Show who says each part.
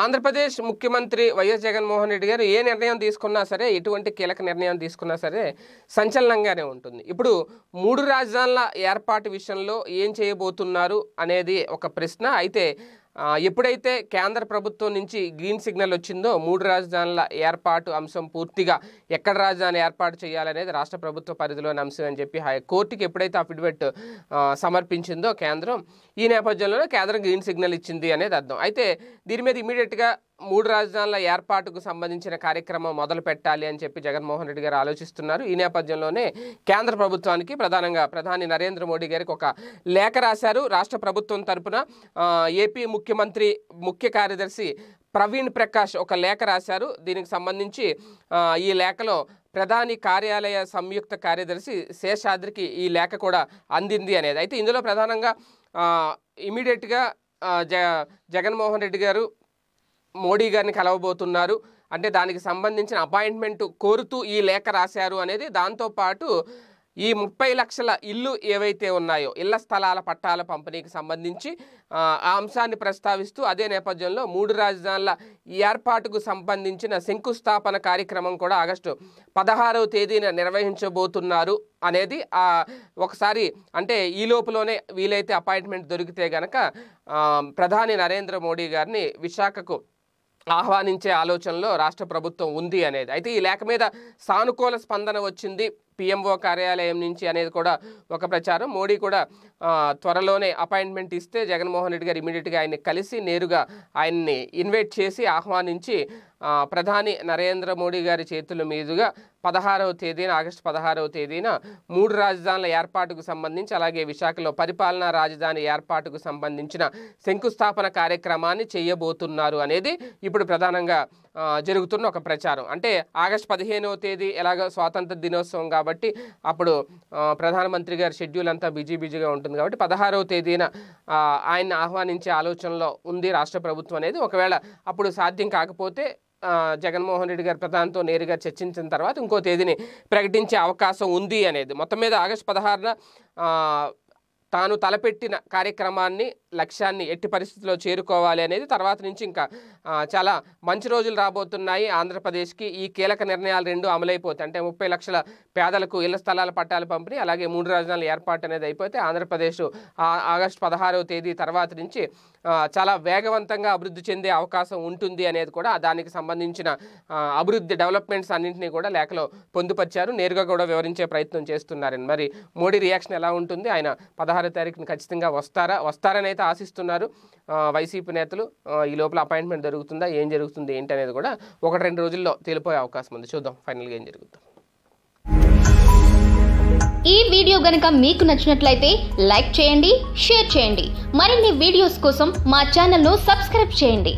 Speaker 1: ఆంధ్రప్రదేశ్ ముఖ్యమంత్రి వైఎస్ జగన్మోహన్ రెడ్డి గారు ఏ నిర్ణయం తీసుకున్నా సరే ఎటువంటి కీలక నిర్ణయం తీసుకున్నా సరే సంచలనంగానే ఉంటుంది ఇప్పుడు మూడు రాజధానుల ఏర్పాటు విషయంలో ఏం చేయబోతున్నారు అనేది ఒక ప్రశ్న అయితే ఎప్పుడైతే కేంద్ర ప్రభుత్వం నుంచి గ్రీన్ సిగ్నల్ వచ్చిందో మూడు రాజధానుల ఏర్పాటు అంశం పూర్తిగా ఎక్కడ రాజధాని ఏర్పాటు చేయాలనేది రాష్ట్ర ప్రభుత్వ పరిధిలోని అంశం అని చెప్పి కోర్టుకి ఎప్పుడైతే అఫిడవిట్ సమర్పించిందో కేంద్రం ఈ నేపథ్యంలోనే కేంద్రం గ్రీన్ సిగ్నల్ ఇచ్చింది అనేది అర్థం అయితే దీని మీద ఇమీడియట్గా మూడు రాజధానుల ఏర్పాటుకు సంబంధించిన కార్యక్రమం మొదలు పెట్టాలి అని చెప్పి జగన్మోహన్ రెడ్డి గారు ఆలోచిస్తున్నారు ఈ నేపథ్యంలోనే కేంద్ర ప్రభుత్వానికి ప్రధానంగా ప్రధాని నరేంద్ర మోడీ గారికి ఒక లేఖ రాశారు రాష్ట్ర ప్రభుత్వం తరపున ఏపీ ముఖ్యమంత్రి ముఖ్య కార్యదర్శి ప్రవీణ్ ప్రకాష్ ఒక లేఖ రాశారు దీనికి సంబంధించి ఈ లేఖలో ప్రధాని కార్యాలయ సంయుక్త కార్యదర్శి శేషాద్రికి ఈ లేఖ కూడా అందింది అనేది అయితే ఇందులో ప్రధానంగా ఇమీడియట్గా జ జగన్మోహన్ రెడ్డి గారు మోడీ గారిని కలవబోతున్నారు అంటే దానికి సంబంధించిన అపాయింట్మెంట్ కోరుతూ ఈ లేఖ రాశారు అనేది దాంతోపాటు ఈ ముప్పై లక్షల ఇల్లు ఏవైతే ఉన్నాయో ఇళ్ల స్థలాల పట్టాల పంపిణీకి సంబంధించి ఆ అంశాన్ని ప్రస్తావిస్తూ అదే నేపథ్యంలో మూడు రాజధానుల ఏర్పాటుకు సంబంధించిన శంకుస్థాపన కార్యక్రమం కూడా ఆగస్టు పదహారవ తేదీన నిర్వహించబోతున్నారు అనేది ఒకసారి అంటే ఈ లోపలనే వీలైతే అపాయింట్మెంట్ దొరికితే గనక ప్రధాని నరేంద్ర మోడీ గారిని విశాఖకు ఆహ్వానించే ఆలోచనలో రాష్ట్ర ప్రభుత్వం ఉంది అనేది అయితే ఈ లేఖ మీద సానుకూల స్పందన వచ్చింది పిఎంఓ కార్యాలయం నుంచి అనేది కూడా ఒక ప్రచారం మోడీ కూడా త్వరలోనే అపాయింట్మెంట్ ఇస్తే జగన్మోహన్ రెడ్డి గారు ఇమీడియట్గా ఆయన్ని కలిసి నేరుగా ఆయన్ని ఇన్వైట్ చేసి ఆహ్వానించి ప్రధాని నరేంద్ర మోడీ గారి చేతుల మీదుగా పదహారవ తేదీన ఆగస్టు పదహారవ తేదీన మూడు రాజధానుల ఏర్పాటుకు సంబంధించి అలాగే విశాఖలో పరిపాలనా రాజధాని ఏర్పాటుకు సంబంధించిన శంకుస్థాపన కార్యక్రమాన్ని చేయబోతున్నారు అనేది ఇప్పుడు ప్రధానంగా జరుగుతున్న ఒక ప్రచారం అంటే ఆగస్ట్ పదిహేనవ తేదీ ఎలాగో స్వాతంత్ర దినోత్సవం కాబట్టి అప్పుడు ప్రధానమంత్రి గారి షెడ్యూల్ అంతా బిజీ బిజీగా ఉంటుంది కాబట్టి పదహారవ తేదీన ఆయన్ని ఆహ్వానించే ఆలోచనలో ఉంది రాష్ట్ర ప్రభుత్వం అనేది ఒకవేళ అప్పుడు సాధ్యం కాకపోతే జగన్మోహన్ రెడ్డి గారి ప్రధానితో నేరుగా చర్చించిన తర్వాత ఇంకో తేదీని ప్రకటించే అవకాశం ఉంది అనేది మొత్తం మీద ఆగస్టు పదహారున తాను తలపెట్టిన కార్యక్రమాన్ని లక్ష్యాన్ని ఎట్టి పరిస్థితిలో చేరుకోవాలి అనేది తర్వాత నుంచి ఇంకా చాలా మంచి రోజులు రాబోతున్నాయి ఆంధ్రప్రదేశ్కి ఈ కీలక నిర్ణయాలు రెండు అమలైపోతాయి అంటే ముప్పై లక్షల పేదలకు ఇళ్ల స్థలాల పట్టాలు పంపిణీ అలాగే మూడు రాజధానుల ఏర్పాటు అనేది అయిపోతే ఆంధ్రప్రదేశ్ ఆగస్టు పదహారవ తేదీ తర్వాత నుంచి చాలా వేగవంతంగా అభివృద్ధి చెందే అవకాశం ఉంటుంది అనేది కూడా దానికి సంబంధించిన అభివృద్ధి డెవలప్మెంట్స్ అన్నింటినీ కూడా లేఖలో పొందుపరిచారు నేరుగా కూడా వివరించే ప్రయత్నం చేస్తున్నారని మరి మోడీ రియాక్షన్ ఎలా ఉంటుంది ఆయన పదహారో తారీఖున ఖచ్చితంగా వస్తారా వస్తారని అయితే ఆశిస్తున్నారు వైసీపీ నేతలు ఈ లోపల అపాయింట్మెంట్ జరుగుతుందా ఏం జరుగుతుంది ఏంటి అనేది కూడా ఒకటి రెండు రోజుల్లో తేలిపోయే అవకాశం ఉంది చూద్దాం ఫైనల్గా ఏం జరుగుతుంది ఈ వీడియో గనక మీకు నచ్చినట్లయితే లైక్ చేయండి షేర్ చేయండి మరిన్ని వీడియోస్ కోసం మా ఛానల్ను సబ్స్క్రైబ్ చేయండి